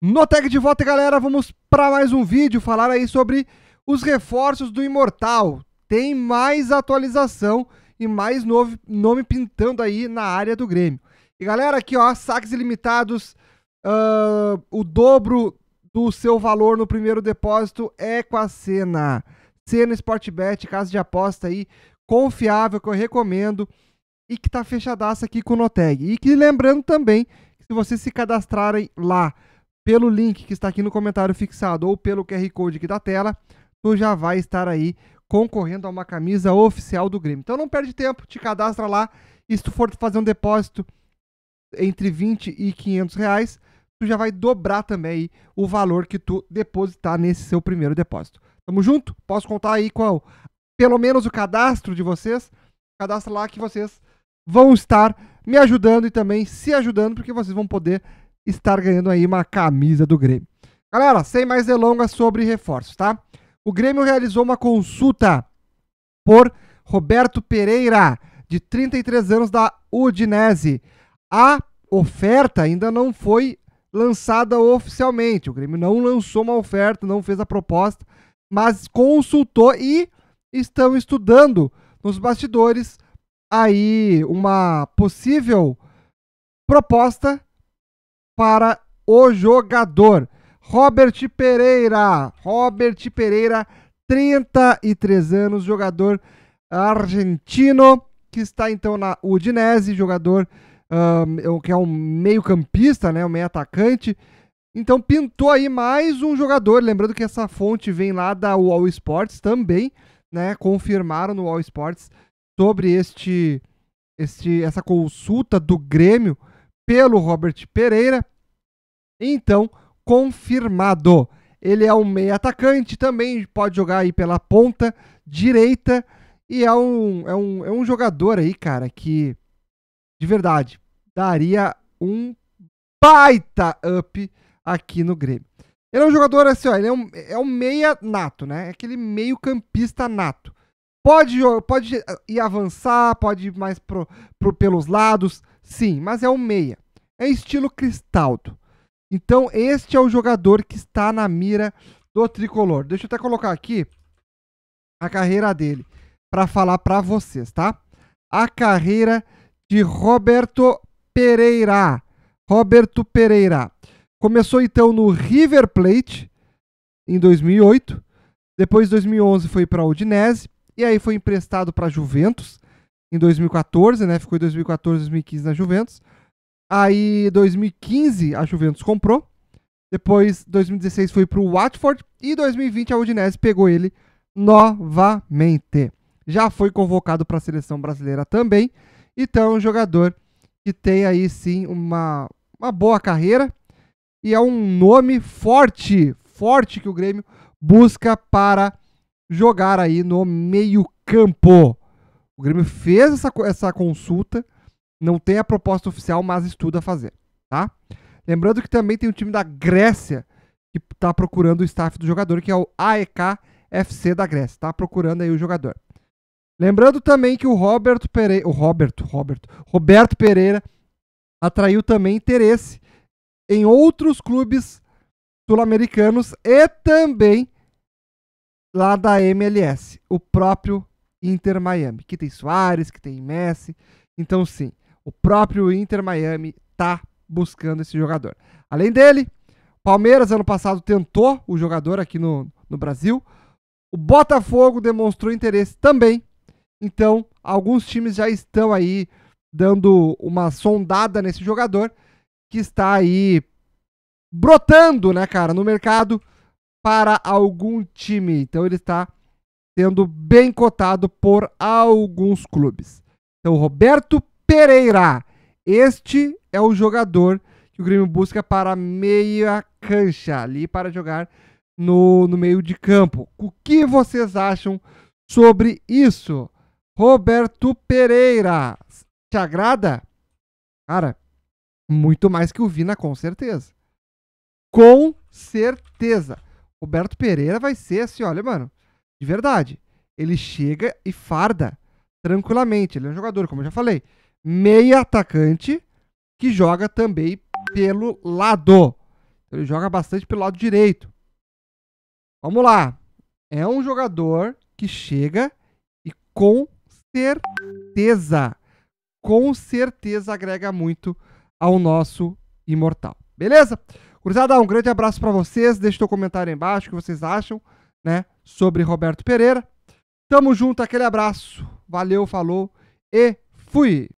No tag de volta, galera, vamos para mais um vídeo falar aí sobre os reforços do Imortal. Tem mais atualização e mais novo, nome pintando aí na área do Grêmio. E galera, aqui ó, saques ilimitados, uh, o dobro do seu valor no primeiro depósito é com a Cena. Cena Sportbet, casa de aposta aí, confiável, que eu recomendo e que tá fechadaça aqui com o Noteg. E que lembrando também, que se vocês se cadastrarem lá pelo link que está aqui no comentário fixado ou pelo QR Code aqui da tela, tu já vai estar aí concorrendo a uma camisa oficial do Grêmio. Então não perde tempo, te cadastra lá. E se tu for fazer um depósito entre 20 e 500 reais, tu já vai dobrar também o valor que tu depositar nesse seu primeiro depósito. Tamo junto? Posso contar aí qual? Pelo menos o cadastro de vocês. Cadastra lá que vocês vão estar me ajudando e também se ajudando, porque vocês vão poder estar ganhando aí uma camisa do Grêmio. Galera, sem mais delongas sobre reforços, tá? O Grêmio realizou uma consulta por Roberto Pereira, de 33 anos da Udinese. A oferta ainda não foi lançada oficialmente. O Grêmio não lançou uma oferta, não fez a proposta, mas consultou e estão estudando nos bastidores aí uma possível proposta para o jogador. Robert Pereira, Robert Pereira, 33 anos, jogador argentino, que está então na Udinese, jogador um, é que é um meio-campista, né, um meio-atacante. Então pintou aí mais um jogador, lembrando que essa fonte vem lá da All Sports também, né? Confirmaram no All Sports sobre este, este essa consulta do Grêmio pelo Robert Pereira. Então, confirmado. Ele é um meio atacante, também pode jogar aí pela ponta direita. E é um, é um, é um jogador aí, cara, que de verdade daria um baita up aqui no Grêmio. Ele é um jogador assim, ó, ele é um, é um meia nato, né? É aquele meio campista nato. Pode, pode ir avançar, pode ir mais pro, pro, pelos lados, Sim, mas é um meia. É estilo Cristaldo. Então, este é o jogador que está na mira do tricolor. Deixa eu até colocar aqui a carreira dele para falar para vocês, tá? A carreira de Roberto Pereira. Roberto Pereira. Começou então no River Plate em 2008, depois 2011 foi para o Udinese e aí foi emprestado para Juventus em 2014, né? Ficou em 2014, 2015 na Juventus. Aí 2015 a Juventus comprou. Depois 2016 foi para o Watford e 2020 a Udinese pegou ele novamente. Já foi convocado para a seleção brasileira também. Então, um jogador que tem aí sim uma, uma boa carreira e é um nome forte, forte que o Grêmio busca para jogar aí no meio-campo. O Grêmio fez essa, essa consulta, não tem a proposta oficial, mas estuda fazer, tá? Lembrando que também tem um time da Grécia que está procurando o staff do jogador, que é o AEK FC da Grécia, está procurando aí o jogador. Lembrando também que o Roberto Pereira, o Roberto, Roberto, Roberto Pereira atraiu também interesse em outros clubes sul-americanos e também lá da MLS, o próprio Inter Miami, que tem Soares, que tem Messi. Então, sim, o próprio Inter Miami tá buscando esse jogador. Além dele, Palmeiras ano passado tentou o jogador aqui no, no Brasil. O Botafogo demonstrou interesse também. Então, alguns times já estão aí dando uma sondada nesse jogador que está aí brotando, né, cara, no mercado para algum time. Então ele está sendo bem cotado por alguns clubes. Então, Roberto Pereira, este é o jogador que o Grêmio busca para meia cancha, ali para jogar no, no meio de campo. O que vocês acham sobre isso? Roberto Pereira, te agrada? Cara, muito mais que o Vina, com certeza. Com certeza. Roberto Pereira vai ser assim, olha, mano de verdade. Ele chega e farda tranquilamente. Ele é um jogador, como eu já falei, meia atacante que joga também pelo lado. Ele joga bastante pelo lado direito. Vamos lá. É um jogador que chega e com certeza, com certeza agrega muito ao nosso imortal. Beleza? Cruzada, um grande abraço para vocês. Deixe seu comentário aí embaixo o que vocês acham né, sobre Roberto Pereira. Tamo junto, aquele abraço. Valeu, falou e fui.